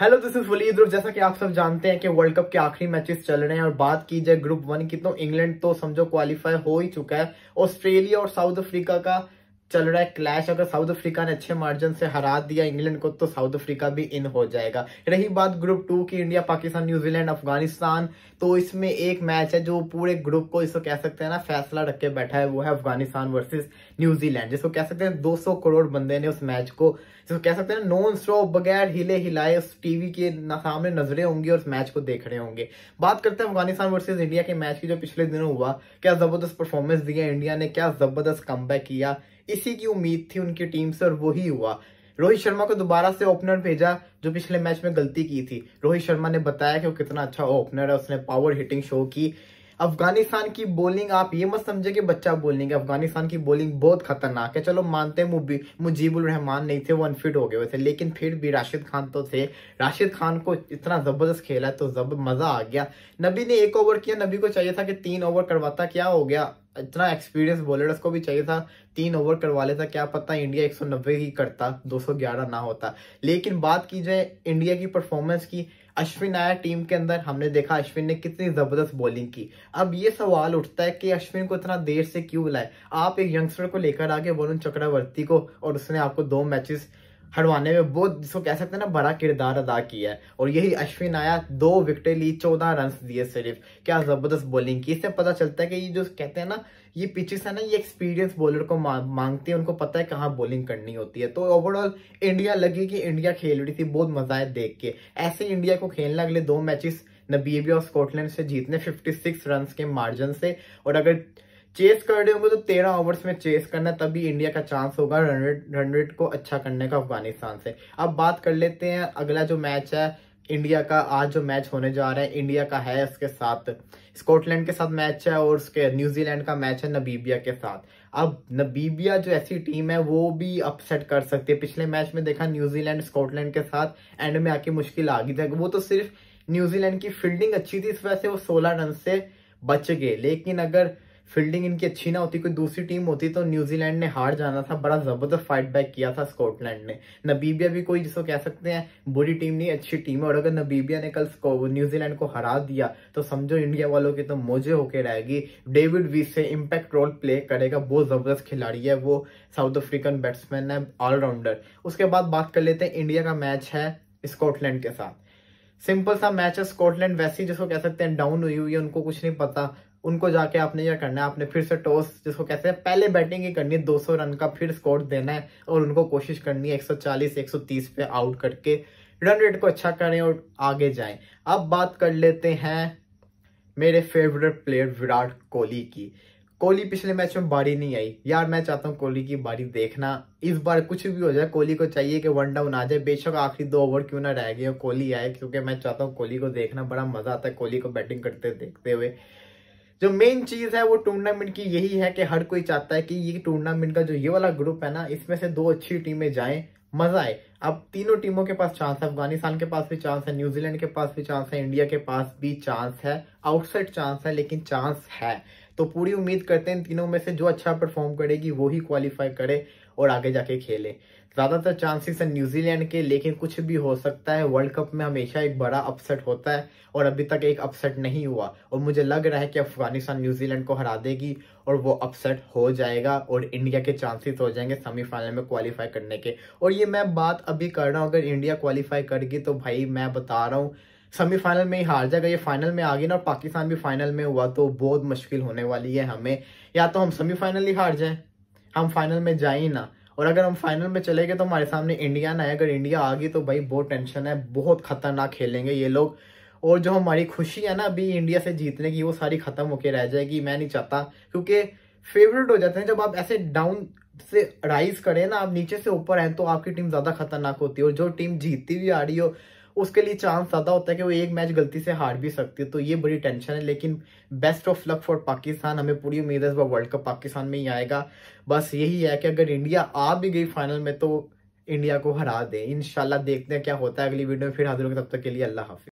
hello this is वली ध्रुव जैसा कि आप सब जानते हैं कि वर्ल्ड कप के आखिरी मैचेस चल रहे हैं और बात की जाए ग्रुप वन की तो इंग्लैंड तो समझो क्वालिफाई हो ही चुका है ऑस्ट्रेलिया और साउथ अफ्रीका का चल रहा है क्लैश अगर साउथ अफ्रीका ने अच्छे मार्जिन से हरा दिया इंग्लैंड को तो साउथ अफ्रीका भी इन हो जाएगा रही बात ग्रुप टू की इंडिया पाकिस्तान न्यूजीलैंड अफगानिस्तान तो इसमें एक मैच है जो पूरे ग्रुप को इसको कह सकते हैं ना फैसला रख के बैठा है वो है अफगानिस्तान वर्सेज न्यूजीलैंड जिसको कह सकते हैं दो करोड़ बंदे ने उस मैच को जिसको कह सकते हैं नॉन स्ट्रो बगैर हिले हिलाए उस टीवी के सामने नजरे होंगी और उस मैच को देख रहे होंगे बात करते हैं अफगानिस्तान वर्सेज इंडिया के मैच की जो पिछले दिनों हुआ क्या जबरदस्त परफॉर्मेंस दिया इंडिया ने क्या जबरदस्त कम किया इसी की उम्मीद थी उनकी टीम से और वही हुआ रोहित शर्मा को दोबारा से ओपनर भेजा जो पिछले मैच में गलती की थी रोहित शर्मा ने बताया कि वो कितना अच्छा ओपनर है उसने पावर हिटिंग शो की अफगानिस्तान की बॉलिंग आप ये मत समझे कि बच्चा बोलेंगे है अफगानिस्तान की बॉलिंग बहुत खतरनाक है चलो मानते हैं मुजीबुल रहमान नहीं थे वो अनफिट हो गए थे लेकिन फिर भी राशिद खान तो थे राशिद खान को इतना ज़बरदस्त खेला तो जब मज़ा आ गया नबी ने एक ओवर किया नबी को चाहिए था कि तीन ओवर करवाता क्या हो गया इतना एक्सपीरियंस बॉलर्स को भी चाहिए था तीन ओवर करवा लेता क्या पता इंडिया 190 ही करता 211 ना होता लेकिन बात की जाए इंडिया की परफॉर्मेंस की अश्विन आया टीम के अंदर हमने देखा अश्विन ने कितनी ज़बरदस्त बॉलिंग की अब ये सवाल उठता है कि अश्विन को इतना देर से क्यों लाए आप एक यंगस्टर को लेकर आगे वरुण चक्रवर्ती को और उसने आपको दो मैचेस हड़वाने में बहुत जिसको कह सकते हैं ना बड़ा किरदार अदा किया है और यही अश्विन आया दो विकेटें ली चौदह रन दिए सिर्फ क्या जबरदस्त बॉलिंग की इससे पता चलता है कि ये जो कहते हैं ना ये पिचेस है ना ये एक्सपीरियंस बॉलर को मांगती है उनको पता है कहाँ बॉलिंग करनी होती है तो ओवरऑल इंडिया लगी कि इंडिया खेल रही थी बहुत मजा है देख के ऐसे इंडिया को खेलना अगले दो मैचेस नबीबी और स्कॉटलैंड से जीतने 56 रन के मार्जिन से और अगर चेस कर रहे होंगे तो तेरह ओवर्स में चेस करना है तभी इंडिया का चांस होगा रनरेट रनरेट को अच्छा करने का अफगानिस्तान से अब बात कर लेते हैं अगला जो मैच है इंडिया का आज जो मैच होने जा रहा है इंडिया का है उसके साथ स्कॉटलैंड के साथ मैच है और उसके न्यूजीलैंड का मैच है नबीबिया के साथ अब नबीबिया जो ऐसी टीम है वो भी अपसेट कर सकती है पिछले मैच में देखा न्यूजीलैंड स्कॉटलैंड के साथ एंड में आके मुश्किल आ गई थी वो तो सिर्फ न्यूजीलैंड की फील्डिंग अच्छी थी इस वजह से वो सोलह रन से बच गए लेकिन अगर फील्डिंग इनकी अच्छी ना होती कोई दूसरी टीम होती तो न्यूजीलैंड ने हार जाना था बड़ा ज़बरदस्त फाइट बैक किया था स्कॉटलैंड ने नबीबिया भी कोई जिसको कह सकते हैं बुरी टीम नहीं अच्छी टीम है और अगर नबीबिया ने कल न्यूजीलैंड को हरा दिया तो समझो इंडिया वालों की तो मोजे होके रहेगी डेविड वी से इम्पैक्ट रोल प्ले करेगा बहुत ज़बरदस्त खिलाड़ी है वो साउथ अफ्रीकन बैट्समैन है ऑलराउंडर उसके बाद बात कर लेते हैं इंडिया का मैच है स्कॉटलैंड के साथ सिंपल सा मैच है स्कॉटलैंड वैसे ही जिसको कह सकते हैं डाउन हुई हुई है उनको कुछ नहीं पता उनको जाके आपने यह करना है आपने फिर से टॉस जिसको कहते हैं पहले बैटिंग ही करनी है 200 रन का फिर स्कोर देना है और उनको कोशिश करनी है 140 130 पे आउट करके रन रेट को अच्छा करें और आगे जाएं अब बात कर लेते हैं मेरे फेवरेट प्लेयर विराट कोहली की कोहली पिछले मैच में बारी नहीं आई यार मैं चाहता हूँ कोहली की बारी देखना इस बार कुछ भी हो जाए कोहली को चाहिए कि वन डाउन आ जाए बेशक आखिरी दो ओवर क्यों ना रह गए और कोहली आए क्योंकि मैं चाहता हूँ कोहली को देखना बड़ा मजा आता है कोहली को बैटिंग करते देखते हुए जो मेन चीज है वो टूर्नामेंट की यही है कि हर कोई चाहता है कि ये टूर्नामेंट का जो ये वाला ग्रुप है ना इसमें से दो अच्छी टीमें जाएं मजा आए अब तीनों टीमों के पास चांस है अफगानिस्तान के पास भी चांस है न्यूजीलैंड के पास भी चांस है इंडिया के पास भी चांस है आउटसाइड चांस है लेकिन चांस है तो पूरी उम्मीद करते हैं तीनों में से जो अच्छा परफॉर्म करेगी वो ही क्वालिफाई करे और आगे जाके खेले ज़्यादातर चांसेस है न्यूजीलैंड के लेकिन कुछ भी हो सकता है वर्ल्ड कप में हमेशा एक बड़ा अपसेट होता है और अभी तक एक अपसेट नहीं हुआ और मुझे लग रहा है कि अफगानिस्तान न्यूजीलैंड को हरा देगी और वो अपसेट हो जाएगा और इंडिया के चांसेस हो जाएंगे सेमीफाइनल में क्वालिफाई करने के और ये मैं बात अभी कर रहा हूँ अगर इंडिया क्वालिफाई करगी तो भाई मैं बता रहा हूँ सेमीफाइनल में ही हार जाएगा ये फाइनल में आ गई ना और पाकिस्तान भी फाइनल में हुआ तो बहुत मुश्किल होने वाली है हमें या तो हम सेमीफाइनल ही हार जाएं हम फाइनल में जाए ही ना और अगर हम फाइनल में चले गए तो हमारे सामने इंडिया ना है अगर इंडिया आ गई तो भाई बहुत टेंशन है बहुत खतरनाक खेलेंगे ये लोग और जो हमारी खुशी है ना अभी इंडिया से जीतने की वो सारी खत्म होके रह जाएगी मैं नहीं चाहता क्योंकि फेवरेट हो जाते हैं जब आप ऐसे डाउन से राइज करें ना आप नीचे से ऊपर आए तो आपकी टीम ज्यादा खतरनाक होती है और जो टीम जीतती भी आ रही हो उसके लिए चांस ज़्यादा होता है कि वो एक मैच गलती से हार भी सकती है तो ये बड़ी टेंशन है लेकिन best of luck for Pakistan हमें पूरी उम्मीद है वर्ल्ड कप पाकिस्तान में ही आएगा बस यही है कि अगर इंडिया आ भी गई फाइनल में तो इंडिया को हरा दें इनशाला देखते हैं क्या होता है अगली वीडियो में फिर हाजिर होगा तब तक के लिए अल्लाह हाफि